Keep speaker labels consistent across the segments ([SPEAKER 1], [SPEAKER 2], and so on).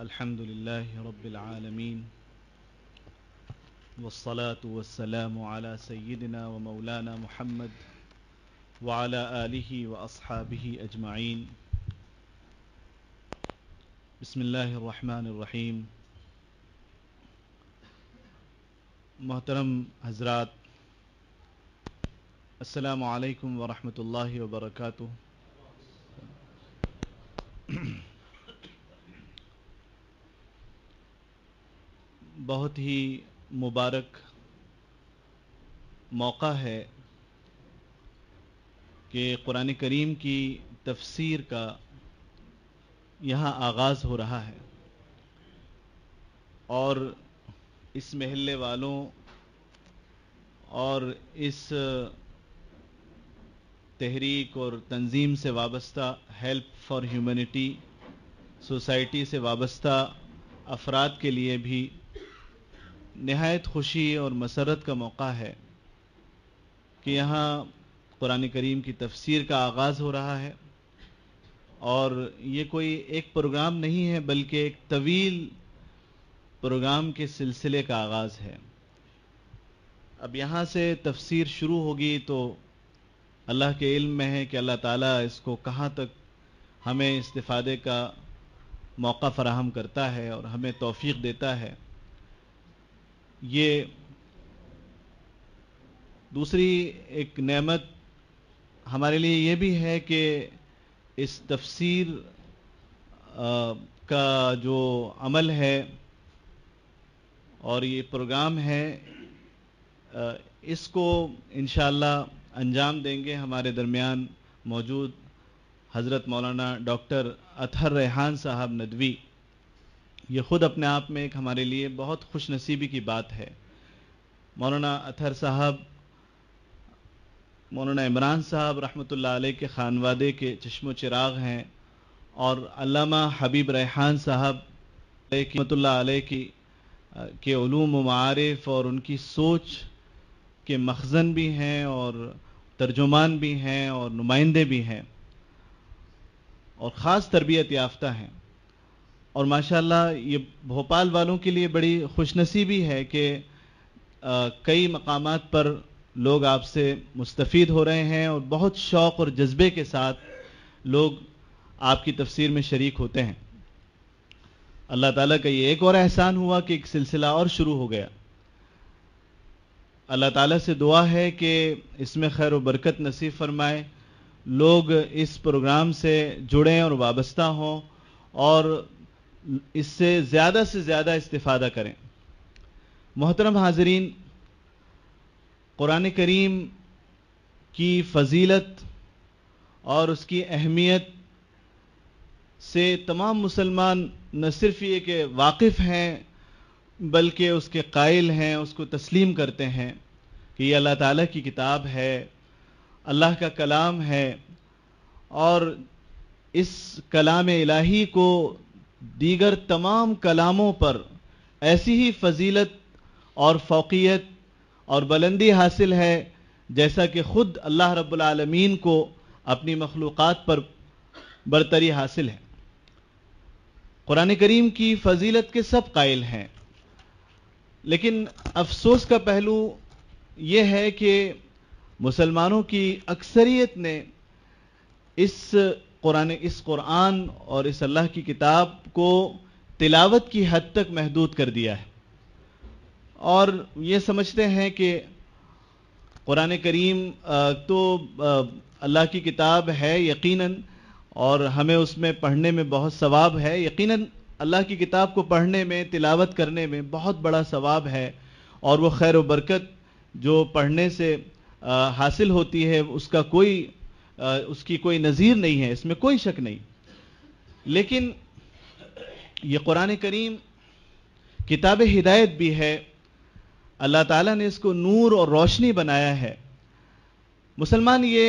[SPEAKER 1] الحمد لله رب العالمين والصلاة والسلام على سيدنا ومولانا محمد وعلى آله وأصحابه أجمعين بسم الله الرحمن الرحيم محترم حضرات السلام عليكم ورحمة الله وبركاته बहुत ही मुबारक मौका है कि कुरान करीम की तफसीर का यहाँ आगाज़ हो रहा है और इस महल्ले वालों और इस तहरीक और तंजीम से वाबस्ता हेल्प फॉर ह्यूमैनिटी सोसाइटी से वाबस्ता अफराद के लिए भी नहायत खुशी और मसरत का मौका है कि यहाँ कुरान करीम की तफसीर का आगाज़ हो रहा है और ये कोई एक प्रोग्राम नहीं है बल्कि एक तवील प्रोग्राम के सिलसिले का आगाज़ है अब यहाँ से तफसीर शुरू होगी तो अल्लाह के इल्म में है कि अल्लाह ताला इसको कहाँ तक हमें इस्तादे का मौका फ़राहम करता है और हमें तौफीक देता है ये दूसरी एक नेमत हमारे लिए ये भी है कि इस तफसीर का जो अमल है और ये प्रोग्राम है आ, इसको इनशाला अंजाम देंगे हमारे दरमियान मौजूद हज़रत मौलाना डॉक्टर अतहर रेहान साहब नदवी ये ख़ुद अपने आप में एक हमारे लिए बहुत खुश नसीबी की बात है मौलाना अथहर साहब मौलाना इमरान साहब रहमत अलैह के खानवादे के चश्मो चिराग हैं और अल्लामा हबीब रेहान साहब रहमत अलैह की के ूम मारफ और उनकी सोच के मखजन भी हैं और तर्जुमान भी हैं और नुमाइंदे भी हैं और ख़ास तरबियत याफ्ता हैं और माशाल्लाह ये भोपाल वालों के लिए बड़ी खुशनसीबी है कि कई मकाम पर लोग आपसे मुस्तफ़ हो रहे हैं और बहुत शौक़ और जज्बे के साथ लोग आपकी तफसीर में शरीक होते हैं अल्लाह ताला का ये एक और एहसान हुआ कि एक सिलसिला और शुरू हो गया अल्लाह ताला से दुआ है कि इसमें खैर व बरकत नसीब फरमाए लोग इस प्रोग्राम से जुड़ें और वाबस्ता हों और इससे ज़्यादा से ज़्यादा इस्तेफादा करें मोहतरम हाजरीन क़ुरान करीम की फजीलत और उसकी अहमियत से तमाम मुसलमान न सिर्फ ये के वाकिफ़ हैं बल्कि उसके कायल हैं उसको तस्लीम करते हैं कि ये अल्लाह ताला की किताब है अल्लाह का कलाम है और इस कलाम इलाही को दीगर तमाम कलामों पर ऐसी ही फजीलत और फ़ौक़ियत और बुलंदी हासिल है जैसा कि ख़ुद अल्लाह रब्लमीन को अपनी मखलूक़ पर बरतरी हासिल है कुरान करीम की फजीलत के सब कायल हैं लेकिन अफसोस का पहलू यह है कि मुसलमानों की अक्सरियत ने इस कुरान इस कुरान और इस अल्लाह की किताब को तिलावत की हद तक महदूद कर दिया है और ये समझते हैं कि कुरान करीम तो अल्लाह की किताब है यकीनन और हमें उसमें पढ़ने में बहुत सवाब है यकीनन अल्लाह की किताब को पढ़ने में तिलावत करने में बहुत बड़ा सवाब है और वो खैर बरकत जो पढ़ने से हासिल होती है उसका कोई उसकी कोई नज़ीर नहीं है इसमें कोई शक नहीं लेकिन ये कुरान करीम किताब हिदायत भी है अल्लाह ताला ने इसको नूर और रोशनी बनाया है मुसलमान ये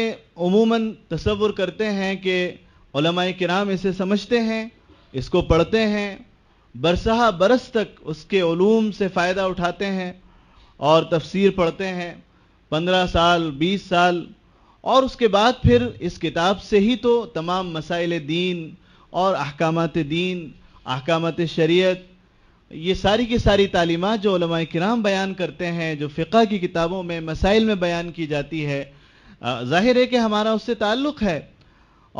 [SPEAKER 1] उमूमन तस्वुर करते हैं कि कराम इसे समझते हैं इसको पढ़ते हैं बरसहा बरस तक उसके ूम से फ़ायदा उठाते हैं और तफसीर पढ़ते हैं पंद्रह साल बीस साल और उसके बाद फिर इस किताब से ही तो तमाम मसाइल दीन और अहकामत दीन अहकामत शरीयत ये सारी की सारी तालीमत जो कराम बयान करते हैं जो फ़िका की किताबों में मसाइल में बयान की जाती है जाहिर है कि हमारा उससे ताल्लुक़ है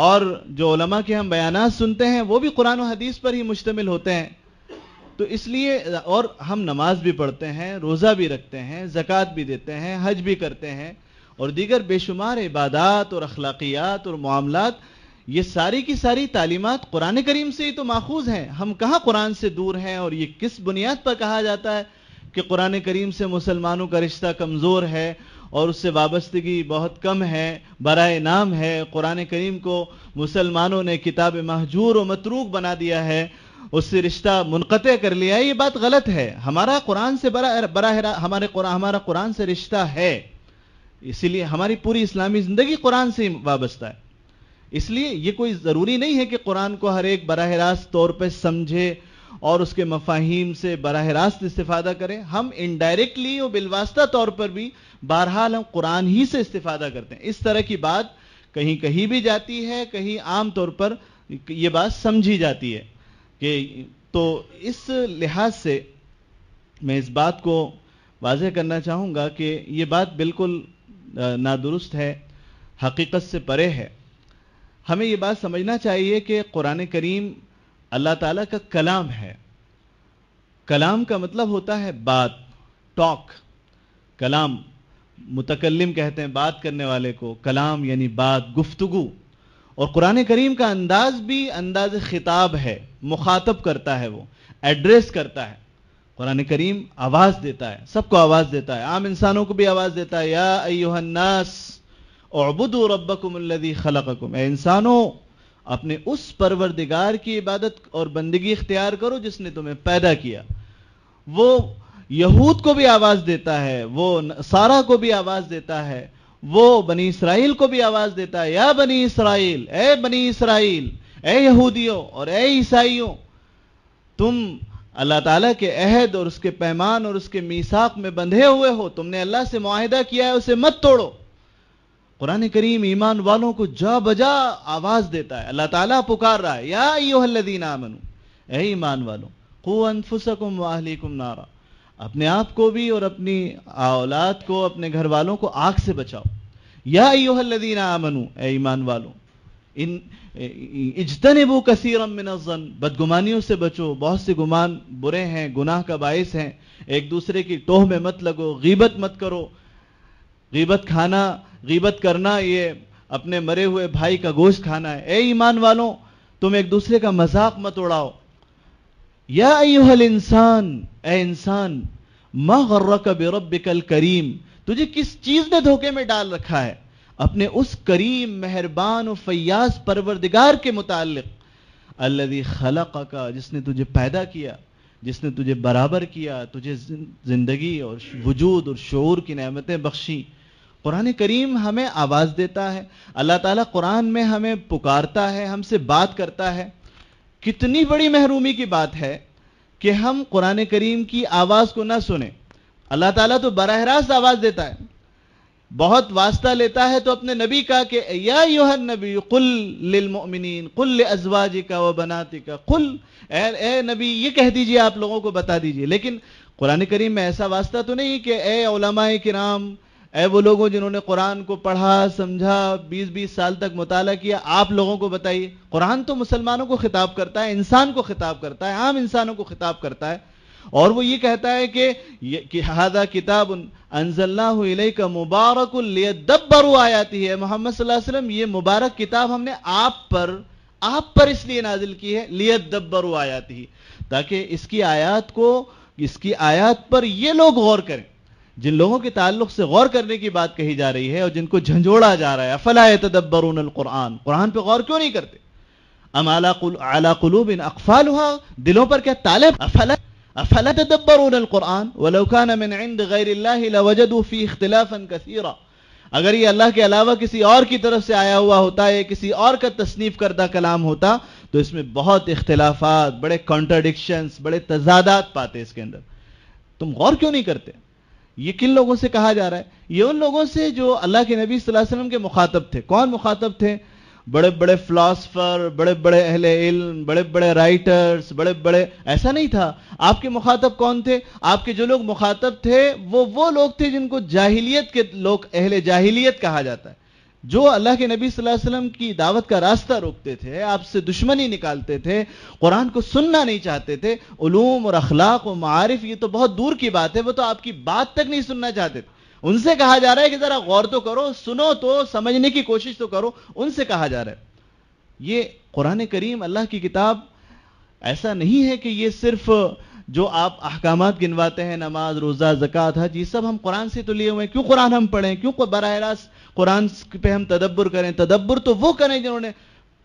[SPEAKER 1] और जो के हम बयान सुनते हैं वो भी कुरान हदीस पर ही मुश्तमिल होते हैं तो इसलिए और हम नमाज भी पढ़ते हैं रोज़ा भी रखते हैं ज़क़़त भी देते हैं हज भी करते हैं और दीगर बेशुमार इबादत और अखलाकियात और मामलात ये सारी की सारी तालीमत कुरान करीम से ही तो माखूज हैं हम कहाँ कुरान से दूर हैं और ये किस बुनियाद पर कहा जाता है कि कुरान करीम से मुसलमानों का रिश्ता कमज़ोर है और उससे वाबस्तगी बहुत कम है बरए नाम है कुरान करीम को मुसलमानों ने किताब महजूर और मतरूक बना दिया है उससे रिश्ता मुनक़ कर लिया है ये बात गलत है हमारा कुरान से बरा बरा हमारे हमारा कुरान से रिश्ता है इसीलिए हमारी पूरी इस्लामी ज़िंदगी कुरान से वाबस्ता है इसलिए ये कोई ज़रूरी नहीं है कि कुरान को हर एक बरह रास्त तौर पर समझे और उसके मफाहिम से बरह रास्त इस्तेफादा करें हम इनडायरेक्टली और बिलवास्ता तौर पर भी बहरहाल हम कुरान ही से इस्तेफादा करते हैं इस तरह की बात कहीं कहीं भी जाती है कहीं आम तौर पर यह बात समझी जाती है कि तो इस लिहाज से मैं इस बात को वाजह करना चाहूंगा कि यह बात बिल्कुल नादुरुस्त है हकीकत से परे है हमें ये बात समझना चाहिए कि कुरान करीम अल्लाह ताला का कलाम है कलाम का मतलब होता है बात टॉक कलाम मुतकलम कहते हैं बात करने वाले को कलाम यानी बात गुफ्तगु और कुरान करीम का अंदाज भी अंदाज खिताब है मुखातब करता है वो एड्रेस करता है कुरान करीम आवाज देता है सबको आवाज देता है आम इंसानों को भी आवाज देता है या अयोहन्नास औबुदो रबकुमल्लदी खलकुम इंसानों अपने उस परवरदिगार की इबादत और बंदगी इख्तियार करो जिसने तुम्हें पैदा किया वो यहूद को भी आवाज देता है वो सारा को भी आवाज देता है वो बनी इसराइल को भी आवाज देता है या बनी इसराइल ए बनी इसराइल ए यहूदियों और ए ईसाइयों तुम अल्लाह ताला के अहद और उसके पैमान और उसके मीसाक में बंधे हुए हो तुमने अल्लाह से माहिदा किया है उसे मत तोड़ो कुरान करीम ईमान वालों को जा बजा आवाज देता है अल्लाह ताला पुकार रहा है या योहल्लदीन आमनु ए ईमान वालों को अनफुसकुम नारा अपने आप को भी और अपनी औलाद को अपने घर वालों को आग से बचाओ या योहल्लदीन आमनु ए ईमान वालों इन वो कसीरम मिनजन बदगुमानियों से बचो बहुत से गुमान बुरे हैं गुनाह का बायस हैं एक दूसरे की टोह में मत लगो गीबत मत करो गीबत खाना गीबत करना ये अपने मरे हुए भाई का गोश्त खाना है ए ईमान वालों तुम एक दूसरे का मजाक मत उड़ाओ या अयुहल इंसान ए इंसान मर्रक बेरब करीम तुझे किस चीज ने धोखे में डाल रखा है अपने उस करीम मेहरबान और फैयाज परवरदिगार के मुतालिक अल्लदी खलक का जिसने तुझे पैदा किया जिसने तुझे बराबर किया तुझे जिंदगी और वजूद और शोर की नमतें बख्शी कुरान करीम हमें आवाज़ देता है अल्लाह ताला कुरान में हमें पुकारता है हमसे बात करता है कितनी बड़ी महरूमी की बात है कि हम कुरान करीम की आवाज़ को ना सुने अल्लाह ताला तो बरह रास्त आवाज़ देता है बहुत वास्ता लेता है तो अपने नबी का कि या योहन नबी कुल लिलमोमिन कुल अजवाजी का व बनाती का कुल ए, ए नबी ये कह दीजिए आप लोगों को बता दीजिए लेकिन कुरान करीम में ऐसा वास्ता तो नहीं कि ए ओलमाए किराम ए वो लोगों जिन्होंने कुरान को पढ़ा समझा 20-20 साल तक मुताला किया आप लोगों को बताइए कुरान तो मुसलमानों को खिताब करता है इंसान को खिताब करता है आम इंसानों को खिताब करता है और वो ये कहता है कि, हादा किताब अनजल्ला का मुबारक आ आयाती है मोहम्मद वसल्लम ये मुबारक किताब हमने आप पर आप पर इसलिए नाजिल की है लियत आ आयाती है ताकि इसकी आयात को इसकी आयात पर ये लोग गौर करें जिन लोगों के ताल्लुक से गौर करने की बात कही जा रही है और जिनको झंझोड़ा जा रहा है फला तदब्बरून कुरान कुरान पर गौर क्यों नहीं करते अम आला कुलूब इन अकफाल दिलों पर क्या ताले फला أفلا تدبرون القرآن ولو كان من عند غير الله لوجدوا فيه اختلافا كثيرا अगर ये अल्लाह के अलावा किसी और की तरफ से आया हुआ होता है किसी और का तसनीफ करदा कलाम होता तो इसमें बहुत इख्तलाफात बड़े कॉन्ट्रडिक्शंस बड़े तजादात पाते इसके अंदर तुम गौर क्यों नहीं करते ये किन लोगों से कहा जा रहा है ये उन लोगों से जो अल्लाह के नबी वसल्लम के मुखातब थे कौन मुखातब थे बड़े बड़े फिलासफर बड़े बड़े अहले इल्म बड़े बड़े राइटर्स बड़े बड़े ऐसा नहीं था आपके मुखातब कौन थे आपके जो लोग मुखातब थे वो वो लोग थे जिनको जाहिलियत के लोग अहले जाहिलियत कहा जाता है जो अल्लाह के नबी सल्लल्लाहु अलैहि वसल्लम की दावत का रास्ता रोकते थे आपसे दुश्मनी निकालते थे कुरान को सुनना नहीं चाहते थे उलूम और अखलाक और मारिफ ये तो बहुत दूर की बात है वो तो आपकी बात तक नहीं सुनना चाहते थे उनसे कहा जा रहा है कि जरा गौर तो करो सुनो तो समझने की कोशिश तो करो उनसे कहा जा रहा है ये कुरान करीम अल्लाह की किताब ऐसा नहीं है कि ये सिर्फ जो आप अहकाम गिनवाते हैं नमाज रोज़ा जक़ात हज ये सब हम कुरान से तो लिए हुए हैं क्यों कुरान हम पढ़ें क्यों बरह रास्त कुरान पर हम तदब्बर करें तदब्बर तो वो करें जिन्होंने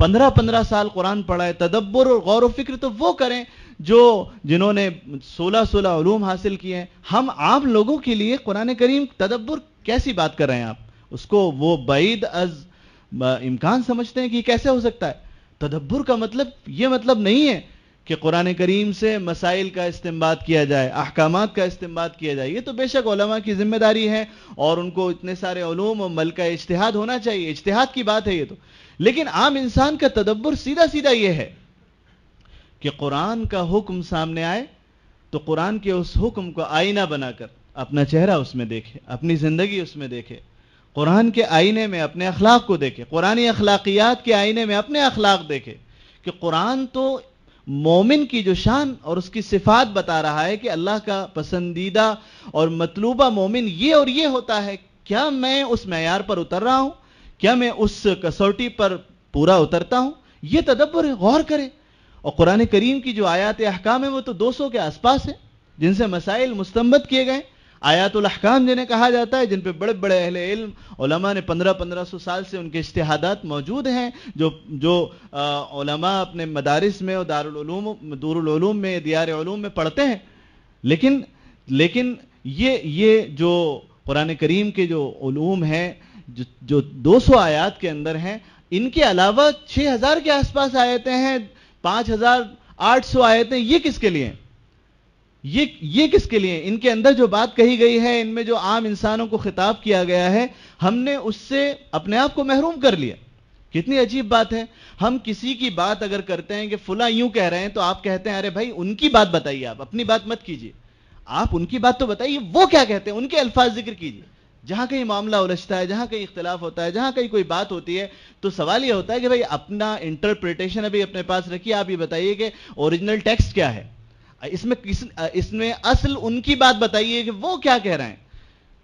[SPEAKER 1] पंद्रह पंद्रह साल कुरान पढ़ा है तदब्बर और गौर व फिक्र तो वो करें जो जिन्होंने सोलह सोलह ूम हासिल किए हैं हम आम लोगों के लिए कुरान करीम तदब्बर कैसी बात कर रहे हैं आप उसको वो बैद अज इम्कान समझते हैं कि कैसे हो सकता है तदब्बर का मतलब ये मतलब नहीं है कि कुरान करीम से मसाइल का इस्तेमाल किया जाए अहकाम का इस्तेमाल किया जाए ये तो बेशक ओलमा की जिम्मेदारी है और उनको इतने सारे ओलूम और मल का इश्तहाद होना चाहिए इश्तहाद की बात है ये तो लेकिन आम इंसान का तदब्बर सीधा सीधा ये है कि कुरान का हुक्म सामने आए तो कुरान के उस हुक्म को आईना बनाकर अपना चेहरा उसमें देखे अपनी ज़िंदगी उसमें देखे कुरान के आईने में अपने अखलाक को देखे कुरानी अखलाकियात के आईने में अपने अखलाक देखे कि कुरान तो मोमिन की जो शान और उसकी सिफात बता रहा है कि अल्लाह का पसंदीदा और मतलूबा मोमिन ये और ये होता है क्या मैं उस मैार पर उतर रहा हूं क्या मैं उस कसौटी पर पूरा उतरता हूं यह तदब्बर गौर करें और कुरान करीम की जो आयात अहकाम है वो तो 200 के आसपास है जिनसे मसाइल मुस्तमत किए गए आयातुल अहकाम जिन्हें कहा जाता है जिन पे बड़े बड़े अहले इल्म उलमा ने पंद्रह पंद्रह सौ साल से उनके इश्तहादात मौजूद हैं जो जो उलमा अपने मदारस में और दारूम दारूम में दियार में पढ़ते हैं लेकिन लेकिन ये ये जो कुरान करीम के जो ूम हैं जो जो सौ आयात के अंदर हैं इनके अलावा 6000 के आसपास आयतें हैं पांच हजार आठ सौ आयतें ये किसके लिए ये ये किसके लिए इनके अंदर जो बात कही गई है इनमें जो आम इंसानों को खिताब किया गया है हमने उससे अपने आप को महरूम कर लिया कितनी अजीब बात है हम किसी की बात अगर करते हैं कि फुला यूं कह रहे हैं तो आप कहते हैं अरे भाई उनकी बात बताइए आप अपनी बात मत कीजिए आप उनकी बात तो बताइए वो क्या कहते हैं उनके अल्फाज जिक्र कीजिए जहां कहीं मामला उलझता है जहां कहीं इख्तलाफ होता है जहां कहीं कोई बात होती है तो सवाल यह होता है कि भाई अपना इंटरप्रिटेशन अभी अपने पास रखिए आप ये बताइए कि ओरिजिनल टेक्स्ट क्या है इसमें किस इसमें असल उनकी बात बताइए कि वो क्या कह रहे हैं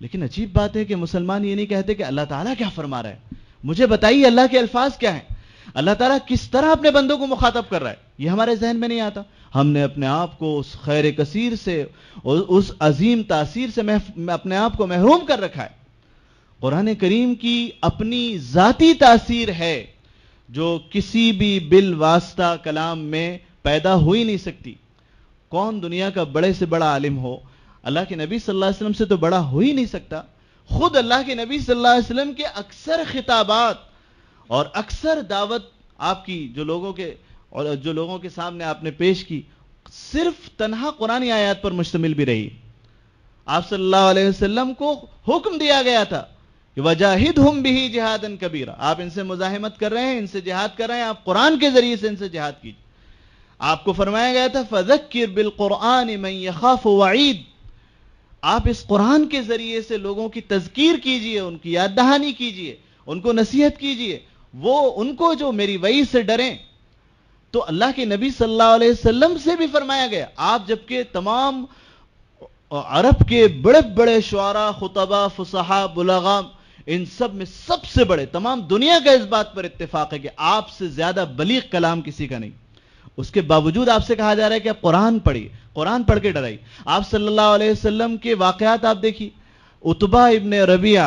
[SPEAKER 1] लेकिन अजीब बात है कि मुसलमान ये नहीं कहते कि अल्लाह ताला क्या फरमा रहा है मुझे बताइए अल्लाह के अल्फाज क्या हैं अल्लाह ताला किस तरह अपने बंदों को मुखातब कर रहा है ये हमारे जहन में नहीं आता हमने अपने आप को उस खैर कसीर से उस अजीम तासीर से अपने आप को महरूम कर रखा है कुरान करीम की अपनी जाति तासीर है जो किसी भी बिल वास्ता कलाम में पैदा हो ही नहीं सकती कौन दुनिया का बड़े से बड़ा आलिम हो अल्लाह के नबी सल्लल्लाहु अलैहि वसल्लम से तो बड़ा हो ही नहीं सकता खुद अल्लाह के नबी सल्लल्लाहु अलैहि वसल्लम के अक्सर खिताबात और अक्सर दावत आपकी जो लोगों के और जो लोगों के सामने आपने पेश की सिर्फ तनहा कुरानी आयात पर मुश्तमिल भी रही आप सल्लल्लाहु अलैहि वसल्लम को हुक्म दिया गया था वजाहिद हम भी जिहादन कबीरा आप इनसे मुजाहिमत कर रहे हैं इनसे जिहाद कर रहे हैं आप कुरान के जरिए से इनसे जिहाद कीजिए आपको फरमाया गया था फजक्र बिल कुरान खाफ वाइद आप इस कुरान के जरिए से लोगों की तस्कीर कीजिए उनकी याद दहानी कीजिए उनको नसीहत कीजिए वो उनको जो मेरी वई से डरें तो अल्लाह के नबी सल्लल्लाहु अलैहि वसल्लम से भी फरमाया गया आप जबकि तमाम अरब के बड़े बड़े शुरा खुतबा फुसहा बुलागाम इन सब में सबसे बड़े तमाम दुनिया का इस बात पर इतफाक है कि आपसे ज्यादा बलीग कलाम किसी का नहीं उसके बावजूद आपसे कहा जा रहा है कि आप कुरान पढ़िए कुरान पढ़ के डराइए आप सल्लाह अलैहि के वाकयात आप देखिए उतबा इबन रबिया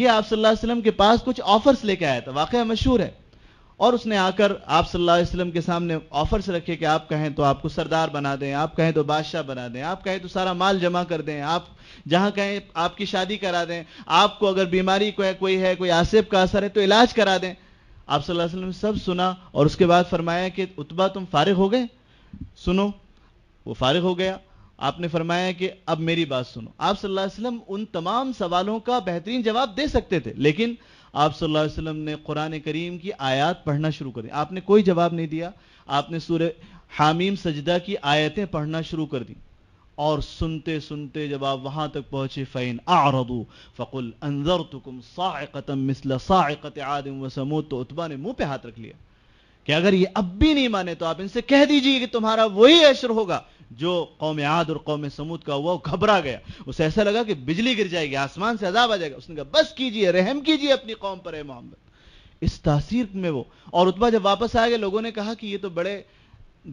[SPEAKER 1] ये आप सल्लाम के पास कुछ ऑफर्स लेके आया था वाकया मशहूर है और उसने आकर आप सल्लल्लाहु अलैहि वसल्लम के सामने ऑफर्स रखे कि आप कहें तो आपको सरदार बना दें आप कहें तो बादशाह बना दें आप कहें तो सारा माल जमा कर दें आप जहां कहें आपकी शादी करा दें आपको अगर बीमारी को है, कोई है कोई आसिब का असर है तो इलाज करा दें आप सल्लल्लाहु अलैहि वसल्लम सब सुना और उसके बाद फरमाया कि उतबा तुम फारिग हो गए सुनो वो फारिग हो गया आपने फरमाया कि अब मेरी बात सुनो आप सल्लल्लाहु अलैहि वसल्लम उन तमाम सवालों का बेहतरीन जवाब दे सकते थे लेकिन आप सल्लल्लाहु अलैहि वसल्लम ने कुरान करीम की आयत पढ़ना शुरू कर दी आपने कोई जवाब नहीं दिया आपने सूर हामीम सजदा की आयतें पढ़ना शुरू कर दी और सुनते सुनते जब आप वहां तक पहुंचे फ़ैन आरदू फ़कुल अंजर तुकुम सातम मिसल साक़त आदम समूद तो उतबा ने मुंह पे हाथ रख लिया कि अगर ये अब भी नहीं माने तो आप इनसे कह दीजिए कि तुम्हारा वही अशर होगा जो कौम आद और कौम समूद का हुआ वो घबरा गया उसे ऐसा लगा कि बिजली गिर जाएगी आसमान से अजाब आ जाएगा उसने कहा बस कीजिए रहम कीजिए अपनी कौम पर है मोहम्मद इस तासीर में वो और उतबा जब वापस आ गए लोगों ने कहा कि ये तो बड़े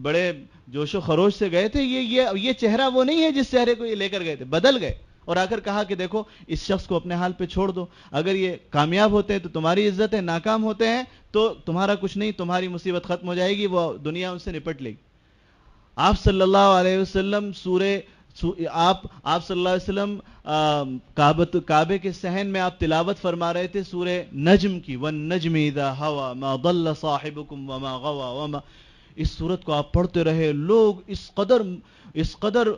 [SPEAKER 1] बड़े जोशो खरोश से गए थे ये ये ये चेहरा वो नहीं है जिस चेहरे को ये लेकर गए थे बदल गए और आकर कहा कि देखो इस शख्स को अपने हाल पे छोड़ दो अगर ये कामयाब होते हैं तो तुम्हारी इज्जत है नाकाम होते हैं तो तुम्हारा कुछ नहीं तुम्हारी मुसीबत खत्म हो जाएगी वो दुनिया उनसे निपट लेगी आप सल्लल्लाहु अलैहि वसल्लम सूरे आप आप सल्लल्लाहु अलैहि वसल्लम काबत काबे के सहन में आप तिलावत फरमा रहे थे सूरे नजम की वन नजमी हवा मा दल्ला साहिबुकुम वमा गवा वमा इस सूरत को आप पढ़ते रहे लोग इस कदर इस कदर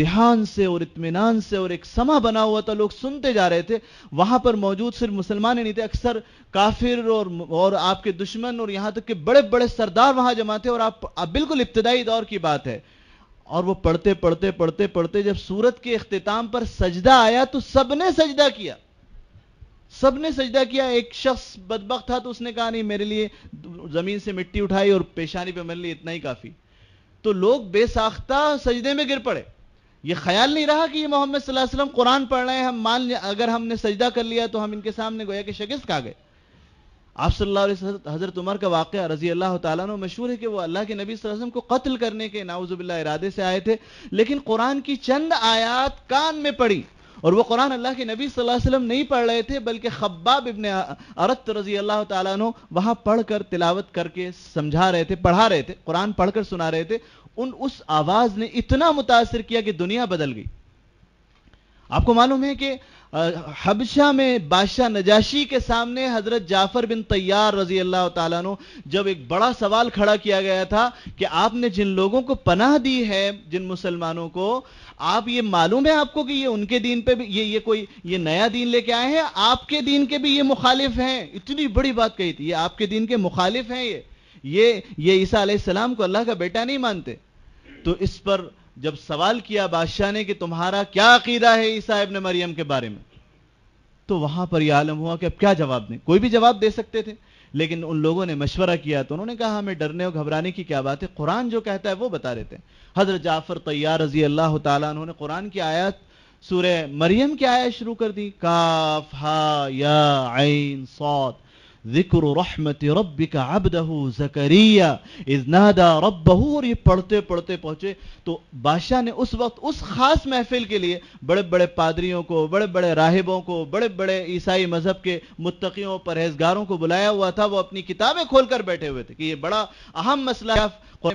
[SPEAKER 1] ध्यान से और इतमान से और एक समा बना हुआ था लोग सुनते जा रहे थे वहां पर मौजूद सिर्फ मुसलमान ही नहीं थे अक्सर काफिर और और आपके दुश्मन और यहां तक के बड़े बड़े सरदार वहां जमा थे और आप, आप बिल्कुल इब्तदाई दौर की बात है और वो पढ़ते पढ़ते पढ़ते पढ़ते जब सूरत के अख्ताम पर सजदा आया तो सबने सजदा किया सबने सजदा किया एक शख्स बदबक था तो उसने कहा नहीं मेरे लिए जमीन से मिट्टी उठाई और पेशानी पे मेरे लिए इतना ही काफी तो लोग बेसाख्ता सजदे में गिर पड़े ये ख्याल नहीं रहा कि ये मोहम्मद सल्लल्लाहु वसल्लम कुरान पढ़ रहे हैं हम मान अगर हमने सजदा कर लिया तो हम इनके सामने गोया कि शगिस्त कहा गए आप सल्लल्लाहु अलैहि हजरत उमर का वाक़ रजी अल्लाह तु मशहूर है कि वो अल्लाह के नबी वसल्लम को कत्ल करने के नाउजुबिल्ला इरादे से आए थे लेकिन कुरान की चंद आयात कान में पड़ी और वो कुरान अल्लाह के नबी सल्लल्लाहु अलैहि वसल्लम नहीं पढ़ रहे थे बल्कि खब्बाब इबन अरत रजी अल्लाह तु वहां पढ़कर तिलावत करके समझा रहे थे पढ़ा रहे थे कुरान पढ़कर सुना रहे थे उन उस आवाज ने इतना मुतासर किया कि दुनिया बदल गई आपको मालूम है कि हबशा में बादशाह नजाशी के सामने हजरत जाफर बिन तैयार रजी अल्लाह तु जब एक बड़ा सवाल खड़ा किया गया था कि आपने जिन लोगों को पनाह दी है जिन मुसलमानों को आप ये मालूम है आपको कि ये उनके दीन पे भी ये ये कोई ये नया दीन लेके आए हैं आपके दीन के भी ये मुखालिफ हैं इतनी बड़ी बात कही थी ये आपके दीन के मुखालिफ हैं ये ये ये ईसा को अल्लाह का बेटा नहीं मानते तो इस पर जब सवाल किया बादशाह ने कि तुम्हारा क्या अकीदा है ईसा इब्न मरियम के बारे में तो वहां पर यह आलम हुआ कि अब क्या जवाब दें कोई भी जवाब दे सकते थे लेकिन उन लोगों ने मशवरा किया तो उन्होंने कहा हमें डरने और घबराने की क्या बात है कुरान जो कहता है वो बता देते हैं हजरत जाफर तैयार रजी अल्लाह तुमने कुरान की आयत सूर्य मरियम की आयत शुरू कर दी काफ हा या आइन सौत जिक्र रहमत रब का अबदहू जकरिया इज नादा रबहू और पढ़ते पढ़ते पहुंचे तो बादशाह ने उस वक्त उस खास महफिल के लिए बड़े बड़े पादरियों को बड़े बड़े राहिबों को बड़े बड़े ईसाई मजहब के मुतकियों परहेजगारों को बुलाया हुआ था वो अपनी किताबें खोलकर बैठे हुए थे कि ये बड़ा अहम मसला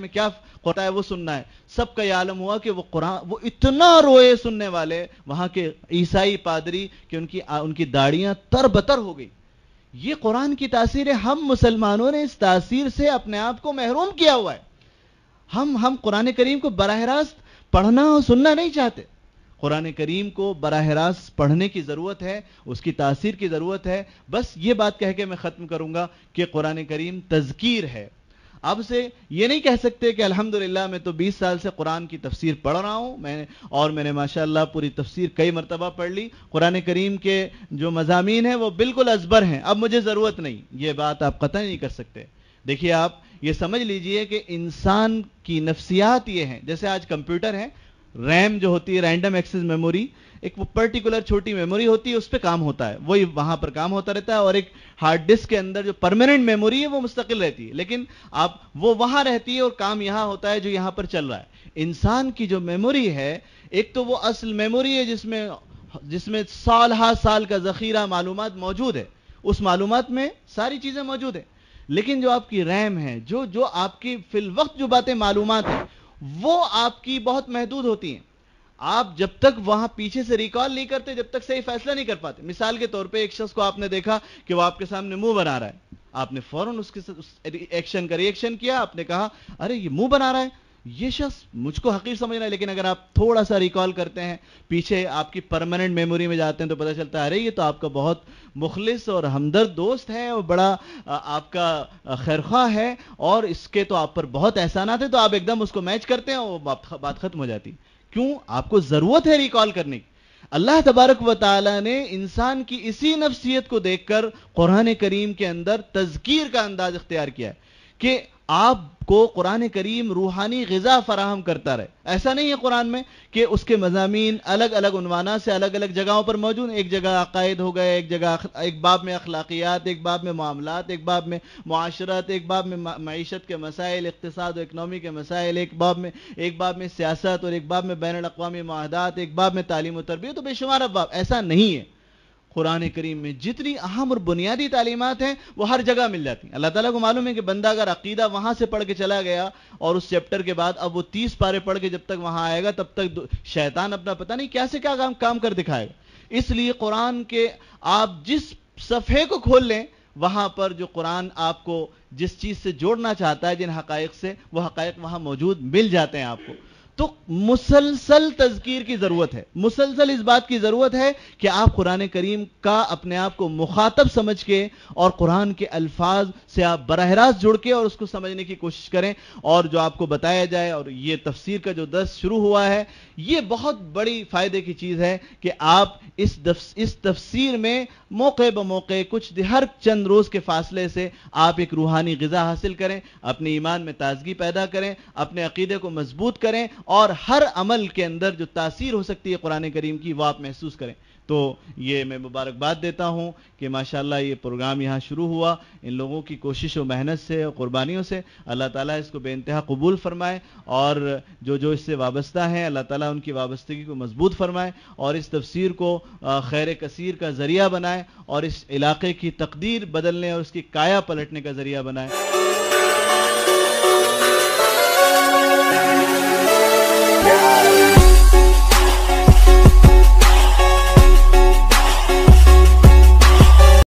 [SPEAKER 1] में क्या होता है वो सुनना है सबका यह आलम हुआ कि वो कुरान वो इतना रोए सुनने वाले वहां के ईसाई पादरी कि उनकी उनकी दाढ़ियां तर बतर हो गई ये कुरान की तासीर है हम मुसलमानों ने इस तासीर से अपने आप को महरूम किया हुआ है हम हम कुरान करीम को बरह रास्त पढ़ना और सुनना नहीं चाहते कुरान करीम को बरह रास्त पढ़ने की ज़रूरत है उसकी तासीर की ज़रूरत है बस ये बात कह के मैं ख़त्म करूंगा कि कुरान करीम तज़कीर है अब से ये नहीं कह सकते कि अल्हम्दुलिल्लाह मैं तो 20 साल से कुरान की तफसीर पढ़ रहा हूं मैंने और मैंने माशाल्लाह पूरी तफसीर कई मरतबा पढ़ ली कुरान करीम के जो मजामी हैं वो बिल्कुल अजबर हैं अब मुझे ज़रूरत नहीं ये बात आप कतई नहीं कर सकते देखिए आप ये समझ लीजिए कि इंसान की नफसियात ये है जैसे आज कंप्यूटर है रैम जो होती है रैंडम एक्सेस मेमोरी एक वो पर्टिकुलर छोटी मेमोरी होती है उस पर काम होता है वही वहां पर काम होता रहता है और एक हार्ड डिस्क के अंदर जो परमानेंट मेमोरी है वो मुस्तकिल रहती है लेकिन आप वो वहां रहती है और काम यहां होता है जो यहां पर चल रहा है इंसान की जो मेमोरी है एक तो वो असल मेमोरी है जिसमें जिसमें साल हा साल का जखीरा मालूम मौजूद है उस मालूम में सारी चीजें मौजूद है लेकिन जो आपकी रैम है जो जो आपकी फिल वक्त जो बातें मालूम है वो आपकी बहुत महदूद होती हैं आप जब तक वहां पीछे से रिकॉल नहीं करते जब तक सही फैसला नहीं कर पाते मिसाल के तौर पे एक शख्स को आपने देखा कि वो आपके सामने मुंह बना रहा है आपने फौरन उसके उस एक्शन का रिएक्शन किया आपने कहा अरे ये मुंह बना रहा है ये शख्स मुझको हकीर समझ रहा है लेकिन अगर आप थोड़ा सा रिकॉल करते हैं पीछे आपकी परमानेंट मेमोरी में जाते हैं तो पता चलता है अरे ये तो आपका बहुत मुखलिस और हमदर्द दोस्त है और बड़ा आपका खैरखा है और इसके तो आप पर बहुत एहसान है तो आप एकदम उसको मैच करते हैं और बात खत्म हो जाती क्यों आपको जरूरत है रिकॉल करने की अल्लाह तबारक वाली ने इंसान की इसी नफसियत को देखकर कुरान करीम के अंदर तजकीर का अंदाज अख्तियार किया है कि आपको कुरान करीम रूहानी गजा फराहम करता रहे ऐसा नहीं है कुरान में कि उसके मजामी अलग अलग उनवाना से अलग अलग जगहों पर मौजूद एक जगह अकायद हो गए एक जगह एक बाब में अखलाकियात एक बाब में मामलात एक बाब में माशरत एक बाब में मीशत के मसाइल इकतसाद और इकनॉमी के मसाइल एक बाब में एक बाब में सियासत और एक बाब में बैन अवी माहदात एक बाब में तालीम तरबियत तो बेशुमार अब बाब ऐसा नहीं है कुरान करीम में जितनी अहम और बुनियादी तालीमत हैं वो हर जगह मिल जाती हैं अल्लाह ताला को मालूम है कि बंदा अगर अकीदा वहां से पढ़ के चला गया और उस चैप्टर के बाद अब वो तीस पारे पढ़ के जब तक वहां आएगा तब तक शैतान अपना पता नहीं क्या से क्या काम काम कर दिखाएगा इसलिए कुरान के आप जिस सफ़े को खोल लें वहां पर जो कुरान आपको जिस चीज़ से जोड़ना चाहता है जिन हक़ से वो हक़ वहां मौजूद मिल जाते हैं आपको तो मुसलसल तजकीर की जरूरत है मुसलसल इस बात की जरूरत है कि आप कुरान करीम का अपने आप को मुखातब समझ के और कुरान के अल्फाज से आप बरह रास्त जुड़ के और उसको समझने की कोशिश करें और जो आपको बताया जाए और ये तफसीर का जो दर्श शुरू हुआ है ये बहुत बड़ी फायदे की चीज है कि आप इस इस तफसीर में मौके ब मौके कुछ हर चंद रोज के फासले से आप एक रूहानी गजा हासिल करें अपने ईमान में ताजगी पैदा करें अपने अकीदे को मजबूत करें और हर अमल के अंदर जो तासीर हो सकती है कुरान करीम की वो आप महसूस करें तो ये मैं मुबारकबाद देता हूँ कि माशाल्लाह ये प्रोग्राम यहाँ शुरू हुआ इन लोगों की कोशिश और मेहनत से और कुर्बानियों से अल्लाह ताला इसको बेानतहा कबूल फ़रमाए और जो जो इससे वाबस्ता हैं अल्लाह ताला उनकी वाबस्तगी को मजबूत फ़रमाए और इस तफसीर को खैर कसीर का ज़रिया बनाए और इस इलाके की तकदीर बदलने और उसकी काया पलटने का ज़रिया बनाए